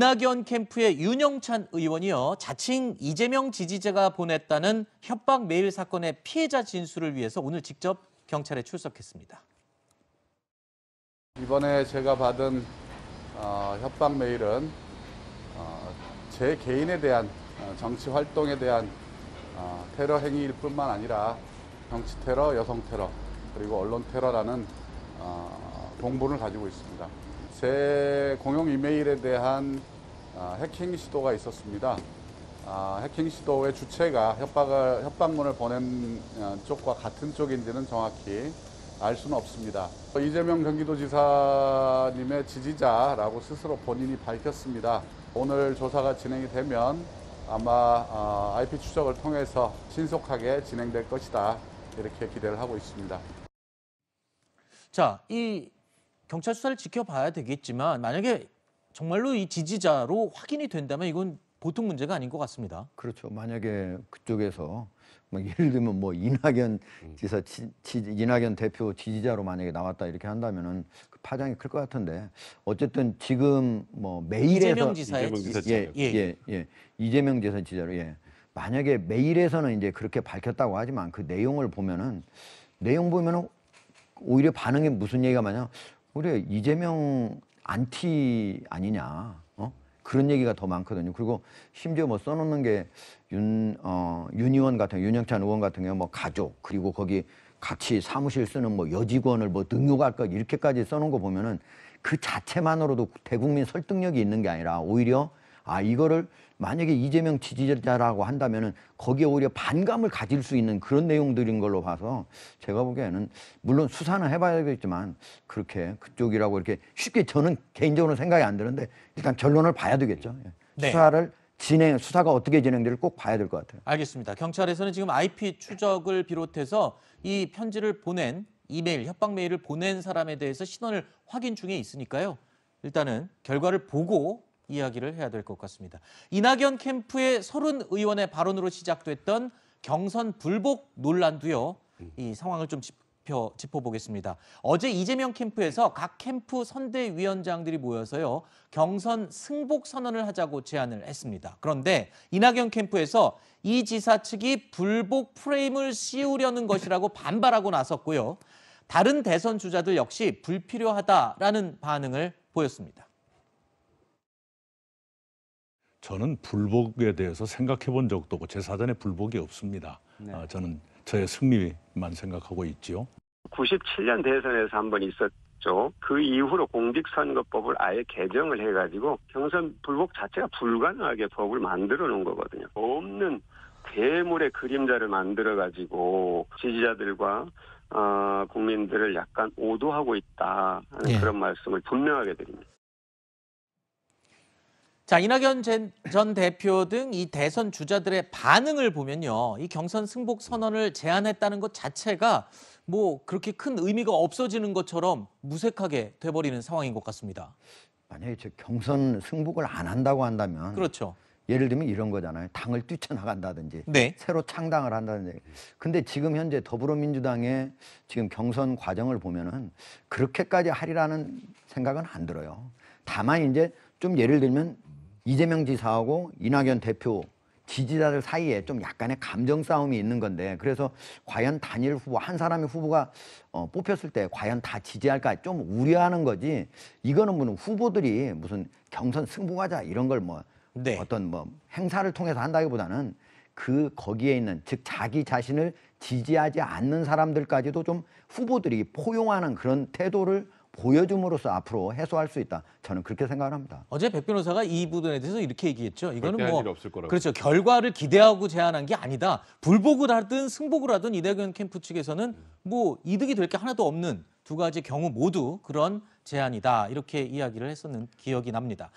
이낙연 캠프의 윤영찬 의원이요. 자칭 이재명 지지자가 보냈다는 협박 메일 사건의 피해자 진술을 위해서 오늘 직접 경찰에 출석했습니다. 이번에 제가 받은 어, 협박 메일은 어, 제 개인에 대한 어, 정치 활동에 대한 어, 테러 행위일 뿐만 아니라 정치 테러, 여성 테러, 그리고 언론 테러라는 공분을 어, 가지고 있습니다. 제 공용 이메일에 대한 아, 해킹 시도가 있었습니다. 아, 해킹 시도의 주체가 협박을, 협박문을 보낸 아, 쪽과 같은 쪽인지는 정확히 알 수는 없습니다. 이재명 경기도지사님의 지지자라고 스스로 본인이 밝혔습니다. 오늘 조사가 진행이 되면 아마 IP 추적을 통해서 신속하게 진행될 것이다. 이렇게 기대를 하고 있습니다. 자, 이 경찰 수사를 지켜봐야 되겠지만 만약에 정말로 이 지지자로 확인이 된다면 이건 보통 문제가 아닌 것 같습니다. 그렇죠. 만약에 그쪽에서 뭐 예를 들면 뭐 이낙연 음. 지사 지, 지, 이낙연 대표 지지자로 만약에 나왔다 이렇게 한다면은 그 파장이 클 것 같은데 어쨌든 지금 뭐 매일에서 이재명 지사의 지 예, 예, 예, 예. 이재명 지사 지자로 예. 만약에 매일에서는 이제 그렇게 밝혔다고 하지만 그 내용을 보면은 내용 보면은 오히려 반응이 무슨 얘기가 많냐 우리 이재명 안티 아니냐 어? 그런 얘기가 더 많거든요. 그리고 심지어 뭐 써놓는 게 윤 어, 윤 의원 같은 윤영찬 의원 같은 경우 뭐 가족 그리고 거기 같이 사무실 쓰는 뭐 여직원을 뭐등교할것 이렇게까지 써놓은 거 보면은 그 자체만으로도 대국민 설득력이 있는 게 아니라 오히려 아 이거를 만약에 이재명 지지자라고 한다면은 거기에 오히려 반감을 가질 수 있는 그런 내용들인 걸로 봐서 제가 보기에는 물론 수사는 해봐야겠지만 그렇게 그쪽이라고 이렇게 쉽게 저는 개인적으로 생각이 안 드는데 일단 결론을 봐야 되겠죠. 예. 네. 수사를 진행 수사가 어떻게 진행될지 꼭 봐야 될 것 같아요. 알겠습니다. 경찰에서는 지금 IP 추적을 비롯해서 이 편지를 보낸 이메일 협박 메일을 보낸 사람에 대해서 신원을 확인 중에 있으니까요. 일단은 결과를 보고 이야기를 해야 될 것 같습니다. 이낙연 캠프의 서른 의원의 발언으로 시작됐던 경선 불복 논란도요. 이 상황을 좀 짚어, 짚어보겠습니다. 어제 이재명 캠프에서 각 캠프 선대위원장들이 모여서요. 경선 승복 선언을 하자고 제안을 했습니다. 그런데 이낙연 캠프에서 이 지사 측이 불복 프레임을 씌우려는 것이라고 반발하고 나섰고요. 다른 대선 주자들 역시 불필요하다라는 반응을 보였습니다. 저는 불복에 대해서 생각해 본 적도 없고 제 사전에 불복이 없습니다. 네. 아, 저는 저의 승리만 생각하고 있지요. 97년 대선에서 한 번 있었죠. 그 이후로 공직선거법을 아예 개정을 해가지고 경선 불복 자체가 불가능하게 법을 만들어 놓은 거거든요. 없는 괴물의 그림자를 만들어가지고 지지자들과 어, 국민들을 약간 오도하고 있다 하는 예. 그런 말씀을 분명하게 드립니다. 자, 이낙연 전 대표 등 이 대선 주자들의 반응을 보면요. 이 경선 승복 선언을 제안했다는 것 자체가 뭐 그렇게 큰 의미가 없어지는 것처럼 무색하게 돼버리는 상황인 것 같습니다. 만약에 저 경선 승복을 안 한다고 한다면 그렇죠. 예를 들면 이런 거잖아요. 당을 뛰쳐나간다든지 네. 새로 창당을 한다든지. 근데 지금 현재 더불어민주당의 지금 경선 과정을 보면은 그렇게까지 하리라는 생각은 안 들어요. 다만 이제 좀 예를 들면 이재명 지사하고 이낙연 대표 지지자들 사이에 좀 약간의 감정 싸움이 있는 건데 그래서 과연 단일 후보 한 사람의 후보가 어, 뽑혔을 때 과연 다 지지할까 좀 우려하는 거지 이거는 무슨 후보들이 무슨 경선 승부하자 이런 걸뭐 네. 어떤 뭐 행사를 통해서 한다기보다는 그 거기에 있는 즉 자기 자신을 지지하지 않는 사람들까지도 좀 후보들이 포용하는 그런 태도를 보여줌으로써 앞으로 해소할 수 있다. 저는 그렇게 생각을 합니다. 어제 백 변호사가 이 부분에 대해서 이렇게 얘기했죠. 이거는 뭐 그렇죠. 결과를 기대하고 제안한 게 아니다. 불복을 하든 승복을 하든 이대근 캠프 측에서는 뭐 이득이 될 게 하나도 없는 두 가지 경우 모두 그런 제안이다. 이렇게 이야기를 했었는 기억이 납니다.